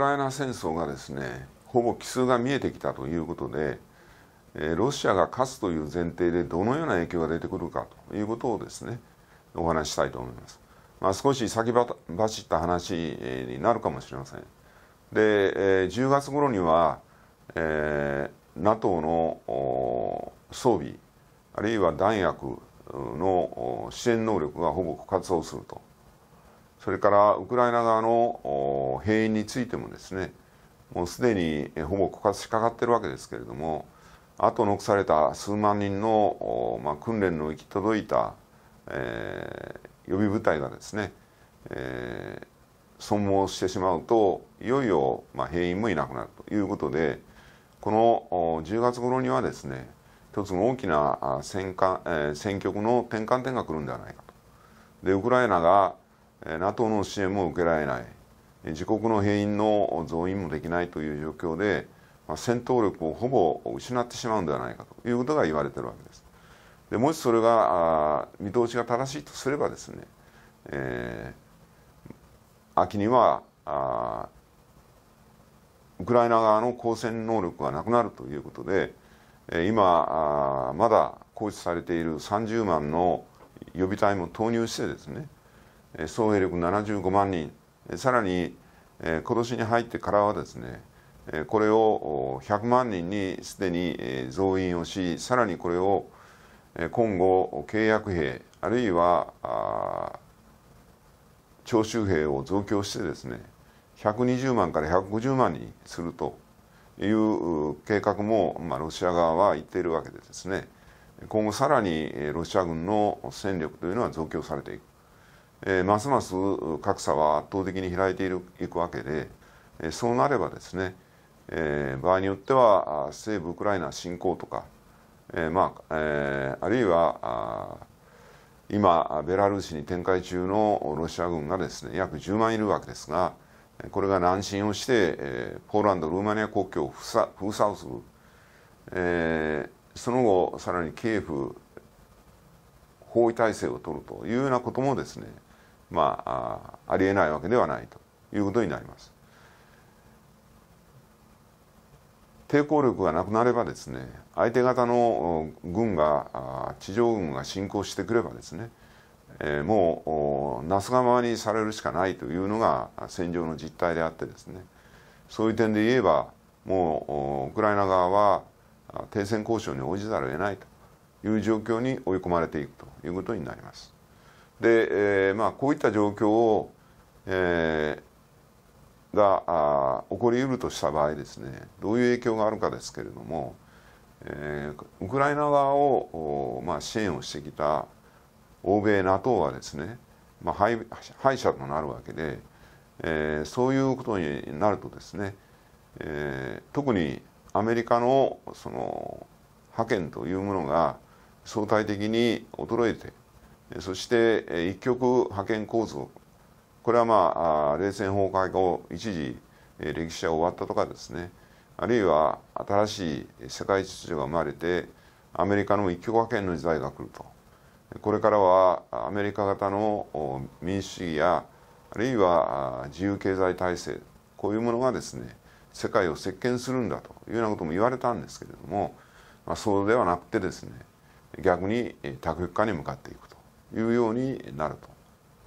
ライナ戦争がですねほぼ奇数が見えてきたということで、えロシアが勝つという前提でどのような影響が出てくるかということをですねお話したいと思います。まあ、少し先走った話になるかもしれません。で、え10月頃には、えー、NATO の装備あるいは弾薬の支援能力がほぼ枯渇をするとそれからウクライナ側の兵員についてもですねもうすでにほぼ枯渇しかかっているわけですけれどもあと残された数万人の、まあ、訓練の行き届いた、えー、予備部隊がですね、えー、損耗してしまうといよいよ、まあ、兵員もいなくなるということでこの10月頃にはですね一つの大きな戦艦、えー、戦局の転換点が来るんではないかと。でウクライナが NATO の支援も受けられない自国の兵員の増員もできないという状況で、まあ、戦闘力をほぼ失ってしまうんではないかということが言われているわけです。でもしそれが見通しが正しいとすればですね、えー、秋にはあウクライナ側の抗戦能力がなくなるということで、え今あまだ行使されている30万の予備隊も投入してですね総兵力75万人さらに今年に入ってからはですねこれを100万人にすでに増員をしさらにこれを今後契約兵あるいは徴収兵を増強してですね120万から150万にするという計画も、まあ、ロシア側は言っているわけでですね今後さらにロシア軍の戦力というのは増強されていくえー、ますます格差は圧倒的に開いていくわけで、えー、そうなればですね、えー、場合によっては西部ウクライナ侵攻とか、えーまあえー、あるいはあ今ベラルーシに展開中のロシア軍がですね約10万いるわけですがこれが南進をして、えー、ポーランドルーマニア国境を封鎖をする、えー、その後さらにキエフ包囲体制を取るというようなこともですねまあ、ありえないわけではないということになります。抵抗力がなくなればですね相手方の軍が地上軍が侵攻してくればですね、えー、もうなすがままにされるしかないというのが戦場の実態であってですねそういう点で言えばもうウクライナ側は停戦交渉に応じざるを得ないという状況に追い込まれていくということになります。で、えーまあ、こういった状況を、えー、があ起こりうるとした場合ですねどういう影響があるかですけれども、えー、ウクライナ側を、まあ、支援をしてきた欧米 NATO はですね、まあ、敗敗者となるわけで、えー、そういうことになるとですね、えー、特にアメリカのその覇権というものが相対的に衰えてそして一極覇権構造これはまあ冷戦崩壊後一時歴史が終わったとかですねあるいは新しい世界秩序が生まれてアメリカの一極派遣の時代が来るとこれからはアメリカ型の民主主義やあるいは自由経済体制こういうものがですね世界を席巻するんだというようなことも言われたんですけれども、まあ、そうではなくてですね逆に多極化に向かっていくいうようになると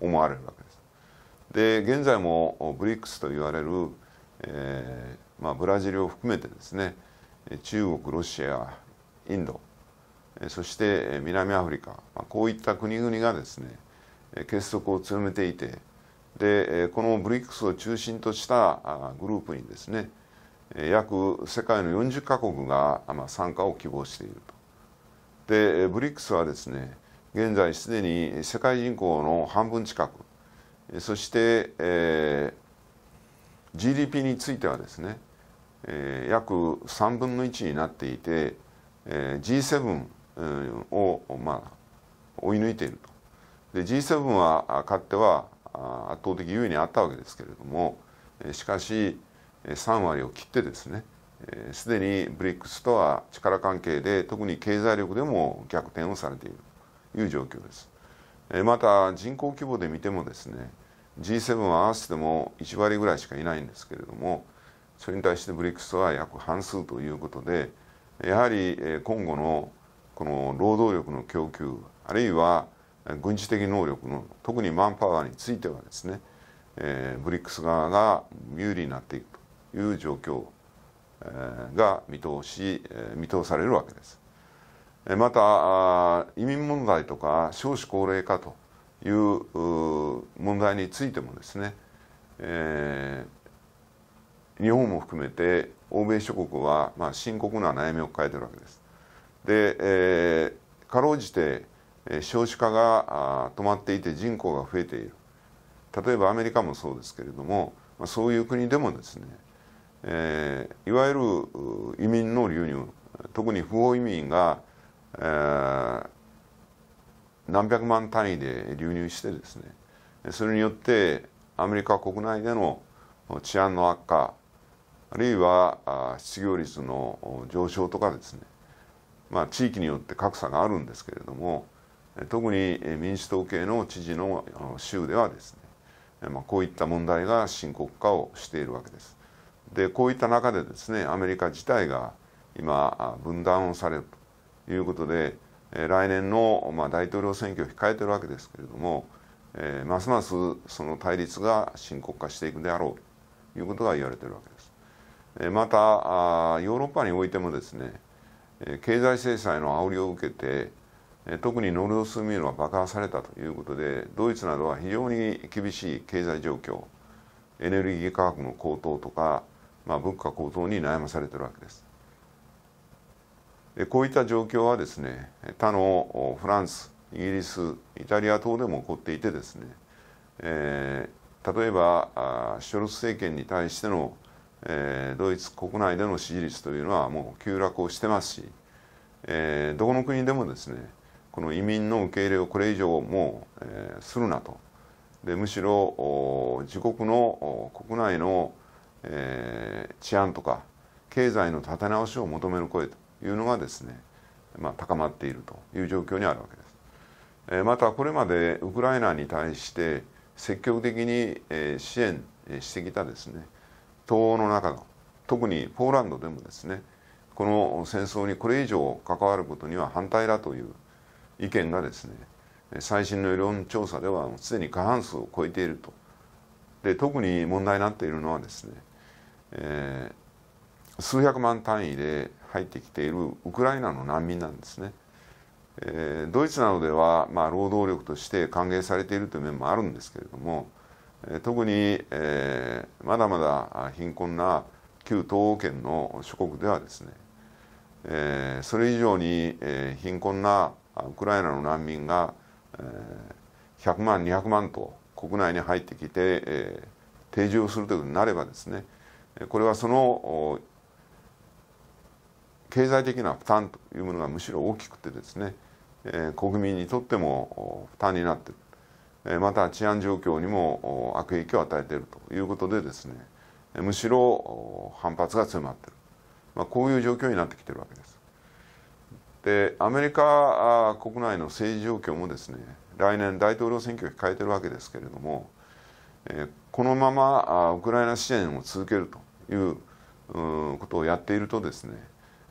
思われるわけです。で現在も BRICS と言われる、えーまあ、ブラジルを含めてですね中国ロシアインドそして南アフリカ、こういった国々がですね結束を強めていてでこの BRICS を中心としたグループにですね約世界の40カ国が参加を希望していると。で BRICS はですね現在すでに世界人口の半分近くそして、えー、GDP についてはですね、えー、約3分の1になっていて、えー、G7 を、まあ、追い抜いているとで G7 はかっては圧倒的優位にあったわけですけれどもしかし3割を切ってですねすでに BRICS とは力関係で特に経済力でも逆転をされている。いう状況です。また人口規模で見てもですね G7 は合わせても1割ぐらいしかいないんですけれどもそれに対して BRICS は約半数ということでやはり今後のこの労働力の供給あるいは軍事的能力の特にマンパワーについてはですね、えー、ブリックス側が有利になっていくという状況、えが見通し、え見通されるわけです。また移民問題とか少子高齢化という問題についてもですね、えー、日本も含めて欧米諸国はまあ深刻な悩みを抱えているわけです。で、えー、かろうじて少子化が止まっていて人口が増えている例えばアメリカもそうですけれどもそういう国でもですね、えー、いわゆる移民の流入特に不法移民がえ何百万単位で流入してですねそれによってアメリカ国内での治安の悪化あるいは失業率の上昇とかですね、まあ、地域によって格差があるんですけれども特に民主党系の知事の州ではですね、まあ、こういった問題が深刻化をしているわけです。でこういった中でですねアメリカ自体が今分断をされるということで、え来年の、まあ、大統領選挙を控えてるわけですけれども、えますますその対立が深刻化していくであろうということが言われているわけです。えまたあヨーロッパにおいてもですね、え経済制裁の煽りを受けて、え特にノルドスミールは爆破されたということでドイツなどは非常に厳しい経済状況エネルギー価格の高騰とか、まあ、物価高騰に悩まされているわけです。こういった状況はですね他のフランスイギリスイタリア等でも起こっていてですね、えー、例えばショルツ政権に対しての、えー、ドイツ国内での支持率というのはもう急落をしてますし、えー、どこの国でもですねこの移民の受け入れをこれ以上もう、えー、するなとでむしろ自国の国内の、えー、治安とか経済の立て直しを求める声というのがですね、まあ、高まっているという状況にあるわけです。えまたこれまでウクライナに対して積極的に支援してきたですね東欧の中の特にポーランドでもですねこの戦争にこれ以上関わることには反対だという意見がですね最新の世論調査ではすでに過半数を超えているとで特に問題になっているのはですね、えー、数百万単位で入ってきているウクライナの難民なんですね。えー、ドイツなどでは、まあ、労働力として歓迎されているという面もあるんですけれども、えー、特に、えー、まだまだ貧困な旧東欧圏の諸国ではですね、えー、それ以上に、えー、貧困なウクライナの難民が、えー、100万200万と国内に入ってきて、えー、定住をするということになればですねこれはその経済的な負担というものがむしろ大きくてですね、えー、国民にとっても負担になっている、えー、また治安状況にも悪影響を与えているということでですねむしろ反発が強まっている、まあ、こういう状況になってきているわけです。でアメリカ国内の政治状況もですね来年大統領選挙を控えているわけですけれども、えー、このままウクライナ支援を続けるということをやっているとですね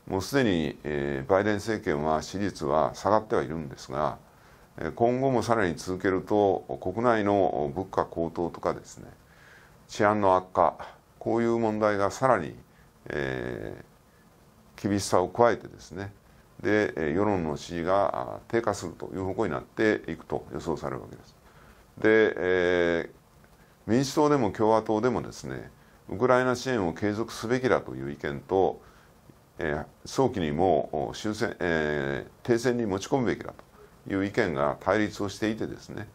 もうすでに、えー、バイデン政権は支持率は下がってはいるんですが今後もさらに続けると国内の物価高騰とかですね治安の悪化こういう問題がさらに、えー、厳しさを加えてですねで世論の支持が低下するという方向になっていくと予想されるわけです。で、えー、民主党でも共和党でもですねウクライナ支援を継続すべきだという意見とえ早期にも終戦、えー、停戦に持ち込むべきだという意見が対立をしていてですね、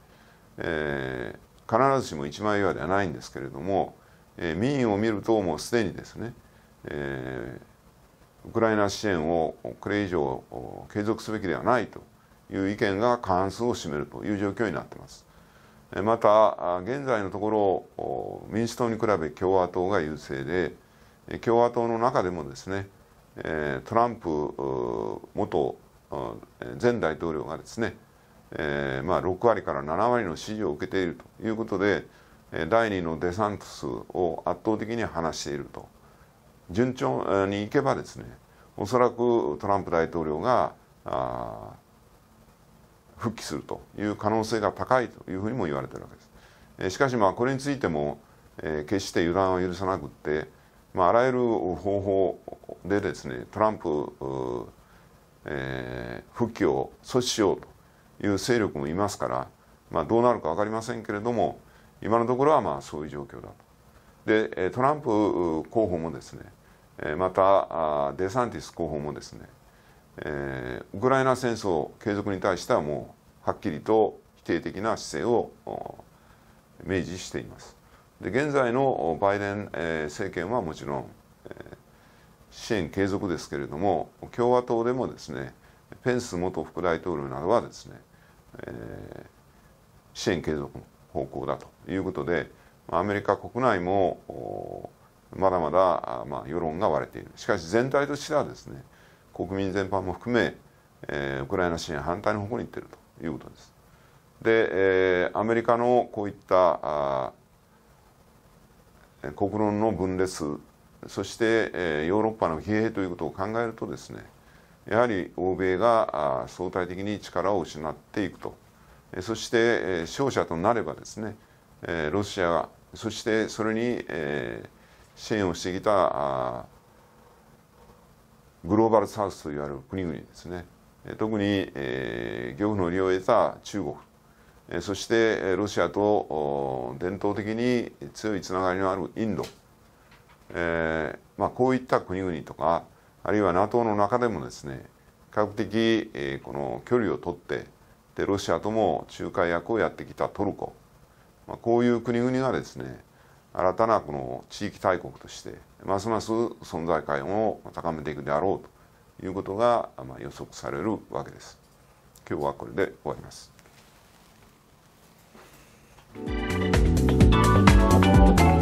えー、必ずしも一枚岩ではないんですけれども、えー、民意を見るともうすでにですね、えー、ウクライナ支援をこれ以上継続すべきではないという意見が過半数を占めるという状況になっています。また現在のところ民主党に比べ共和党が優勢で共和党の中でもですねえトランプ元前大統領がですね、えまあ、6割から7割の支持を受けているということで第2のデサントスを圧倒的に話していると順調にいけばですねおそらくトランプ大統領が復帰するという可能性が高いというふうにも言われているわけです。しかしまあこれについても、え決して油断は許さなくってまあ、あらゆる方法でですねトランプ、えー、復帰を阻止しようという勢力もいますから、まあ、どうなるか分かりませんけれども今のところはまあそういう状況だと。でトランプ候補もですねまたデサンティス候補もですね、えウクライナ戦争継続に対してはもうはっきりと否定的な姿勢を明示しています。で現在のバイデン、政権はもちろん、支援継続ですけれども共和党でもですねペンス元副大統領などはですね、えー、支援継続の方向だということでアメリカ国内もまだまだ、まあ、世論が割れているしかし全体としてはですね国民全般も含め、えー、ウクライナ支援反対の方向に行っているということです。で、えー、アメリカのこういったあ国論の分裂そしてヨーロッパの疲弊ということを考えるとですねやはり欧米が相対的に力を失っていくとそして勝者となればですねロシアがそしてそれに支援をしてきたグローバルサウスといわれる国々ですね特に漁夫の利を得た中国そしてロシアと伝統的に強いつながりのあるインド、えー、まあ、こういった国々とかあるいは NATO の中でもですね比較的、えこの距離を取ってでロシアとも仲介役をやってきたトルコ、まあ、こういう国々がですね新たなこの地域大国としてますます存在感を高めていくであろうということが、まあ、予測されるわけです。今日はこれで終わります。Thank you.